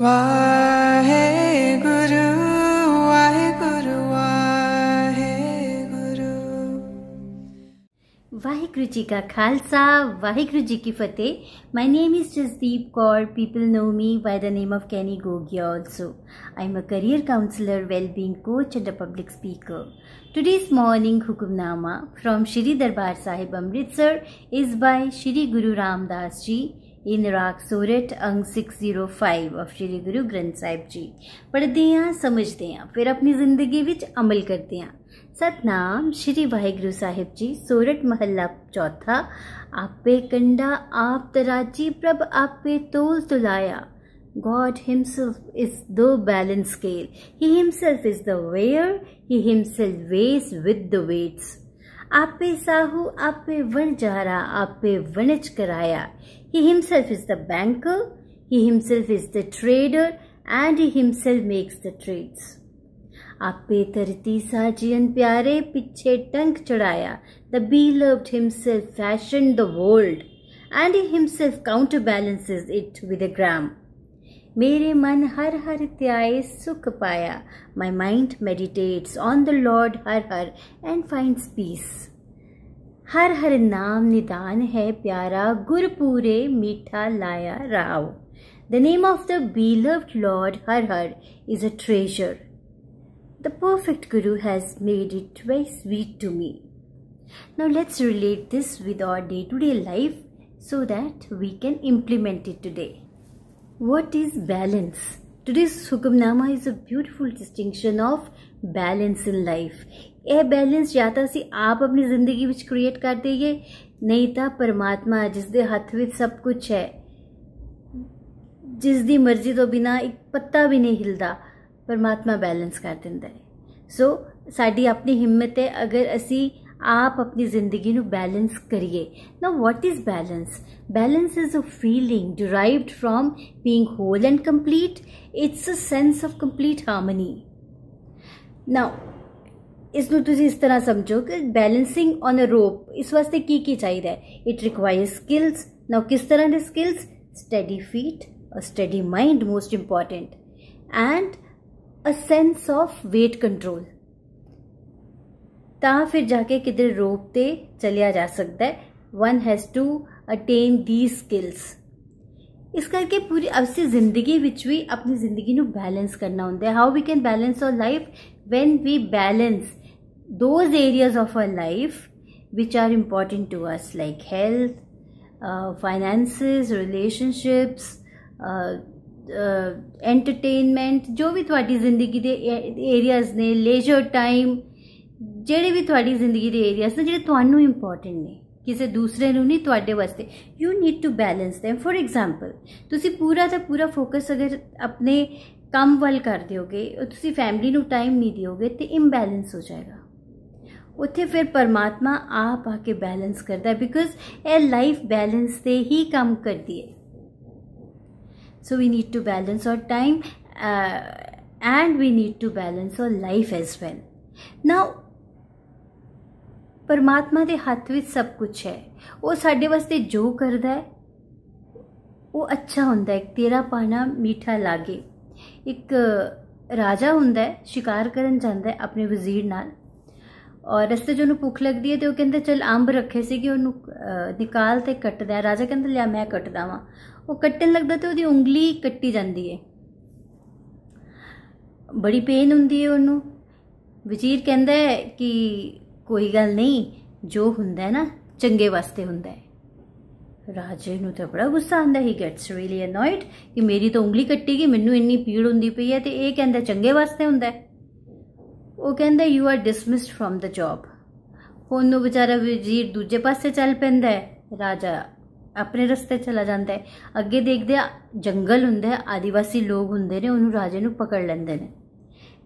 वाहिगुरु जी का खालसा वाहिगुरु जी की फतेह my name is Jasdeep Kaur people know me by the name of Kenny Gogia also I am a career counsellor well being coach and a public speaker today's morning Hukamnama from Shri Darbar Sahib Amritsar is by Shri Guru Ramdas जी इन राग सूरत अंग 605 of Shri गुरु ग्रंथ साहिब जी पढ़ते हैं समझते हैं फिर अपनी जिंदगी विच अमल करते हैं सतनाम श्री वाहेगुरु साहिब जी सूरत महला चौथा आपे कंडा आप तराजी प्रभ आपे तोल तुलाया God Himself is the balance scale. He Himself is the weigher. He Himself weighs with the weights. आपे साहू आपे जहरा आपे वणज कराया he himself is the banker he himself is the trader and he himself makes the trades आपे तरती साजियन प्यारे पिछे टंक चढ़ाया the beloved himself fashion the world and he himself counter balances it with a gram मेरे मन हर हर त्याए सुख पाया my mind meditates on the lord Har Har and finds peace हर हर नाम निदान है प्यारा गुर पूरे मीठा लाया राव the name of the beloved lord Har Har is a treasure the perfect guru has made it very sweet to me now let's relate this with our day to day life so that we can implement it today What is balance? Today's Sugamnama is a beautiful distinction of balance in life. ਇਹ balance ਜਾਂ ਤਾਂ ਅਸੀਂ ਆਪ ਆਪਣੀ ਜ਼ਿੰਦਗੀ ਵਿੱਚ create ਕਰ ਦਈਏ ਨਹੀਂ ਤਾਂ ਪਰਮਾਤਮਾ ਜਿਸ ਦੇ ਹੱਥ ਵਿੱਚ ਸਭ ਕੁਝ ਹੈ ਜਿਸ ਦੀ ਮਰਜ਼ੀ ਤੋਂ ਬਿਨਾ ਇੱਕ ਪੱਤਾ ਵੀ ਨਹੀਂ ਹਿਲਦਾ ਪਰਮਾਤਮਾ ਬੈਲੈਂਸ ਕਰ ਦਿੰਦਾ ਹੈ ਸੋ ਸਾਡੀ ਆਪਣੀ ਹਿੰਮਤ ਹੈ ਅਗਰ ਅਸੀਂ आप अपनी जिंदगी बैलेंस करिए ना what is balance balance is a feeling derive from being whole and complete it's a sense of complete harmony ना इस इस तरह समझो कि बैलेंसिंग ऑन अ रोप इस वास्ते की की चाहिए इट रिक्वायर स्किल्स ना किस तरह के skills steady feet a steady mind most important and a sense of weight control ता फिर जाके किधर रोक ते चलिया जा सकता है one has to attain the skills इस करके पूरी अब से जिंदगी विच भी अपनी जिंदगी नु बैलेंस करना होंगे how we can balance our life when we balance those areas of our life which are important to us like health finance relationships entertainment जो भी थोड़ी जिंदगी के एरियाज ने लेजर टाइम ਜਿਹੜੇ ਵੀ ਤੁਹਾਡੀ ਜ਼ਿੰਦਗੀ ਦੇ ਏਰੀਆਸ ਨੇ ਜਿਹੜੇ ਤੁਹਾਨੂੰ ਇੰਪੋਰਟੈਂਟ ਨੇ ਕਿਸੇ ਦੂਸਰੇ ਨੂੰ ਨਹੀਂ ਤੁਹਾਡੇ ਵਾਸਤੇ you need to balance them for example ਤੁਸੀਂ ਪੂਰਾ ਦਾ ਪੂਰਾ ਫੋਕਸ ਅਗਰ ਆਪਣੇ ਕੰਮ ਵੱਲ ਕਰ ਦਿਓਗੇ ਤੁਸੀਂ ਫੈਮਿਲੀ ਨੂੰ ਟਾਈਮ ਨਹੀਂ ਦਿਓਗੇ ਤੇ ਇੰਬੈਲੈਂਸ ਹੋ ਜਾਏਗਾ ਉੱਥੇ ਫਿਰ ਪਰਮਾਤਮਾ ਆਪ ਆ ਕੇ ਬੈਲੈਂਸ ਕਰਦਾ ਬਿਕਾਜ਼ ਇਹ ਲਾਈਫ ਬੈਲੈਂਸ ਤੇ ਹੀ ਕੰਮ ਕਰਦੀ ਹੈ so we need to balance our time and we need to balance our life as well now ਪਰਮਾਤਮਾ ਦੇ ਹੱਥ ਵਿੱਚ ਸਭ ਕੁਝ ਹੈ ਉਹ ਸਾਡੇ ਵਾਸਤੇ ਜੋ ਕਰਦਾ ਹੈ ਉਹ ਅੱਛਾ ਹੁੰਦਾ ਹੈ ਤੇਰਾ ਪਾਣਾ ਮਿੱਠਾ ਲਾਗੇ ਇੱਕ ਰਾਜਾ ਹੁੰਦਾ ਹੈ ਸ਼ਿਕਾਰ ਕਰਨ ਜਾਂਦਾ ਹੈ ਆਪਣੇ ਵਜ਼ੀਰ ਨਾਲ ਔਰ ਰਸਤੇ ਜਿਹਨੂੰ ਭੁੱਖ ਲੱਗਦੀ ਹੈ ਤੇ ਉਹ ਕਹਿੰਦਾ ਚਲ ਅੰਬ ਰੱਖੇ ਸੀ ਕਿ ਉਹਨੂੰ ਨਿਕਾਲ ਤੇ ਕੱਟਦਾ ਹੈ ਰਾਜਾ ਕਹਿੰਦਾ ਲਿਆ ਮੈਂ ਕੱਟਦਾ ਵਾਂ ਉਹ ਕੱਟਣ ਲੱਗਦਾ ਤੇ ਉਹਦੀ ਉਂਗਲੀ ਕੱਟੀ ਜਾਂਦੀ ਹੈ ਬੜੀ ਪੇਨ ਹੁੰਦੀ ਹੈ ਉਹਨੂੰ ਵਜ਼ੀਰ ਕਹਿੰਦਾ ਹੈ ਕਿ ਕੋਈ ਗੱਲ ਨਹੀਂ ਜੋ ਹੁੰਦਾ ਨਾ ਚੰਗੇ ਵਾਸਤੇ ਹੁੰਦਾ ਹੈ ਰਾਜੇ ਨੂੰ ਤਾਂ ਬੜਾ ਗੁੱਸਾ ਆਉਂਦਾ ਹੀ ਗੈਟਸ ਰੀਲੀ ਅਨੋਇਡ ਕਿ ਮੇਰੀ ਤਾਂ ਉਂਗਲੀ ਕੱਟੀ ਗਈ ਮੈਨੂੰ ਇੰਨੀ ਪੀੜ ਹੁੰਦੀ ਪਈ ਹੈ ਤੇ ਇਹ ਕਹਿੰਦਾ ਚੰਗੇ ਵਾਸਤੇ ਹੁੰਦਾ ਹੈ ਉਹ ਕਹਿੰਦਾ ਯੂ ਆਰ ਡਿਸਮਿਸਡ ਫਰਮ ਦਾ ਜੌਬ ਉਹਨੂੰ ਵਿਚਾਰਾ ਵਜ਼ੀਰ ਦੂਜੇ ਪਾਸੇ ਚੱਲ ਪੈਂਦਾ ਹੈ ਰਾਜਾ ਆਪਣੇ ਰਸਤੇ ਚਲਾ ਜਾਂਦਾ ਹੈ ਅੱਗੇ ਦੇਖਦੇ ਆ ਜੰਗਲ ਹੁੰਦਾ ਹੈ ਆਦੀਵਾਸੀ ਲੋਕ ਹੁੰਦੇ ਨੇ ਉਹਨੂੰ ਰਾਜੇ ਨੂੰ ਪਕੜ ਲੈਂਦੇ ਨੇ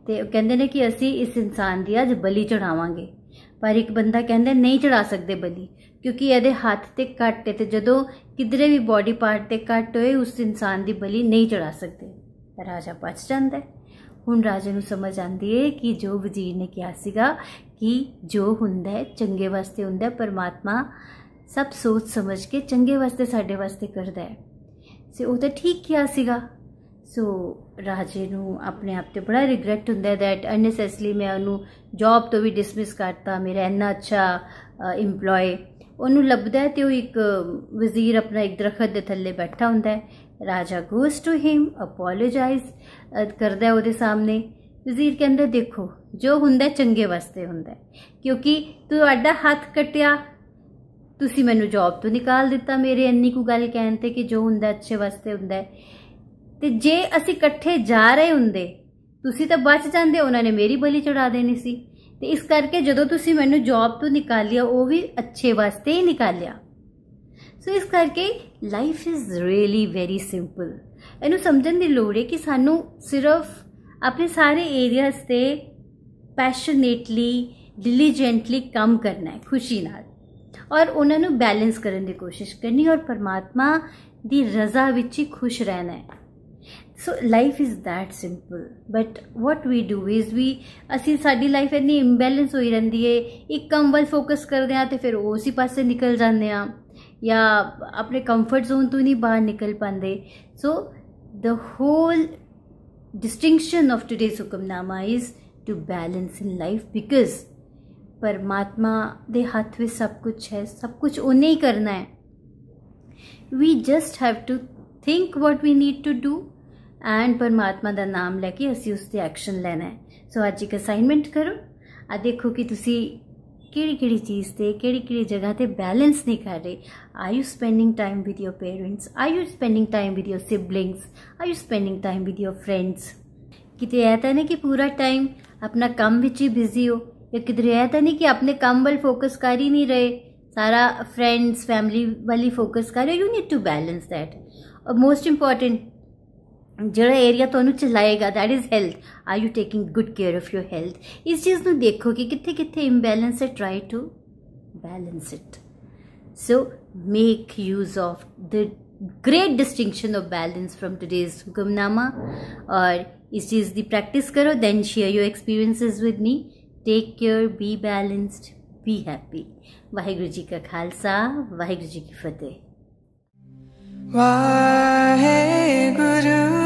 ਤੇ ਉਹ ਕਹਿੰਦੇ ਨੇ ਕਿ ਅਸੀਂ ਇਸ ਇਨਸਾਨ ਦੀ ਅੱਜ ਬਲੀ ਚੜਾਵਾਂਗੇ ਪਰ ਇੱਕ ਬੰਦਾ ਕਹਿੰਦਾ ਨਹੀਂ ਚੜਾ ਸਕਦੇ ਬਲੀ ਕਿਉਂਕਿ ਇਹਦੇ ਹੱਥ ਤੇ ਕੱਟ ਤੇ ਜਦੋਂ ਕਿਧਰੇ ਵੀ ਬਾਡੀ ਪਾਰਟ ਤੇ ਕੱਟ ਹੋਏ ਉਸ ਇਨਸਾਨ ਦੀ ਬਲੀ ਨਹੀਂ ਚੜਾ ਸਕਦੇ ਰਾਜਾ ਪਛ ਜਾਂਦਾ ਹੁਣ ਰਾਜੇ ਨੂੰ ਸਮਝ ਆਂਦੀ ਹੈ ਕਿ ਜੋ ਵਜ਼ੀਰ ਨੇ ਕਿਹਾ ਸੀਗਾ ਕਿ ਜੋ ਹੁੰਦਾ ਹੈ ਚੰਗੇ ਵਾਸਤੇ ਹੁੰਦਾ ਪਰਮਾਤਮਾ ਸਭ ਸੋਚ ਸਮਝ ਕੇ ਚੰਗੇ ਵਾਸਤੇ ਸਾਡੇ ਵਾਸਤੇ ਕਰਦਾ ਹੈ ਸੇ ਉਹ ਤਾਂ ਠੀਕ ਕਿਹਾ ਸੀਗਾ ਸੋ ਰਾਜੇ ਨੂੰ ਆਪਣੇ ਆਪ ਤੇ ਬੜਾ ਰਿਗਰੈਟ ਹੁੰਦਾ ਹੈ ਥੈਟ ਅਨਸੈਸਲੀ ਮੈਂ ਉਹਨੂੰ ਜੌਬ ਤੋਂ ਵੀ ਡਿਸਮਿਸ ਕਰਤਾ ਮੇਰਾ ਇੰਨਾ ਅੱਛਾ EMPLOYE ਉਹਨੂੰ ਲੱਭਦਾ ਹੈ ਤੇ ਉਹ ਇੱਕ ਵਜ਼ੀਰ ਆਪਣਾ ਇੱਕ ਦਰਖਤ ਦੇ ਥੱਲੇ ਬੈਠਾ ਹੁੰਦਾ ਹੈ ਰਾਜਾ ਗੋਸ ਟੂ ਹਿਮ ਅਪੋਲੋਜਾਈਜ਼ ਕਰਦਾ ਉਹਦੇ ਸਾਹਮਣੇ ਵਜ਼ੀਰ ਕਹਿੰਦਾ ਦੇਖੋ ਜੋ ਹੁੰਦਾ ਚੰਗੇ ਵਾਸਤੇ ਹੁੰਦਾ ਕਿਉਂਕਿ ਤੁਹਾਡਾ ਹੱਥ ਕਟਿਆ ਤੁਸੀਂ ਮੈਨੂੰ ਜੌਬ ਤੋਂ ਨਿਕਾਲ ਦਿੱਤਾ ਮੇਰੇ ਇੰਨੀ ਕੁ ਗੱਲ ਕਹਿਣ ਤੇ ਕਿ ਜੋ ਹੁੰਦਾ ਅੱਛੇ ਵਾਸਤੇ ਹੁੰਦਾ ਹੈ ਤੇ ਜੇ ਅਸੀਂ ਇਕੱਠੇ ਜਾ ਰਹੇ ਹੁੰਦੇ ਤੁਸੀਂ ਤਾਂ ਬਚ ਜਾਂਦੇ ਉਹਨਾਂ ਨੇ ਮੇਰੀ ਬਲੀ ਚੜਾ ਦੇਣੀ ਸੀ ਤੇ ਇਸ ਕਰਕੇ ਜਦੋਂ ਤੁਸੀਂ ਮੈਨੂੰ ਜੌਬ ਤੋਂ ਨਿਕਾਲਿਆ ਉਹ ਵੀ ਅੱਛੇ ਵਾਸਤੇ ਹੀ ਨਿਕਾਲਿਆ ਸੋ ਇਸ ਕਰਕੇ life is really very simple ਇਹਨੂੰ ਸਮਝਣ ਦੀ ਲੋੜ ਹੈ ਕਿ ਸਾਨੂੰ ਸਿਰਫ ਆਪਣੇ ਸਾਰੇ ਏਰੀਆਸ ਤੇ ਪੈਸ਼ਨੇਟਲੀ ਡਿਲੀਜੈਂਟਲੀ ਕੰਮ ਕਰਨਾ ਹੈ ਖੁਸ਼ੀ ਨਾਲ ਔਰ ਉਹਨਾਂ ਨੂੰ ਬੈਲੈਂਸ ਕਰਨ ਦੀ ਕੋਸ਼ਿਸ਼ ਕਰਨੀ ਔਰ ਪਰਮਾਤਮਾ ਦੀ ਰਜ਼ਾ ਵਿੱਚ ਹੀ ਖੁਸ਼ ਰਹਿਣਾ ਹੈ so life is that simple but what we do is we असी साड़ी लाइफ इन्नी इम्बैलेंस हो रही है एक कम वाल फोकस करते हैं तो फिर उसी पास निकल जाते हैं या अपने कंफर्ट जोन तो नहीं बाहर निकल पाते so the whole distinction of today Hukamnama is to balance in life because परमात्मा के हाथ में सब कुछ है सब कुछ उन्हें ही करना है we just have to think what we need to do and परमात्मा का नाम लैके असी उसके एक्शन लेना है सो अज एक असाइनमेंट करो आ देखो कि तुम कि चीज़ से कि जगह पर बैलेंस नहीं कर रहे are you spending time with your parents are you spending time with your siblings are you spending time with your friends कितने ऐसा नहीं कि पूरा टाइम अपना काम में ही बिजी हो या किधर ऐसा नहीं कि अपने काम वाल फोकस कर ही नहीं रहे सारा फ्रेंड्स फैमिली वाली फोकस कर रहे you need to balance that और मोस्ट इंपॉर्टेंट जोड़ा एरिया तो चलाएगा that is health are you taking good care of your health इस चीज़ में देखो कि कितने कितने इम्बैलेंस है try to balance it so make use of the great distinction of balance from today's Hukamnama और इस चीज़ की प्रैक्टिस करो then share your experiences with me take care be balanced be happy Waheguru ji का खालसा वाहेगुरु जी की फतेह वाहे गुरु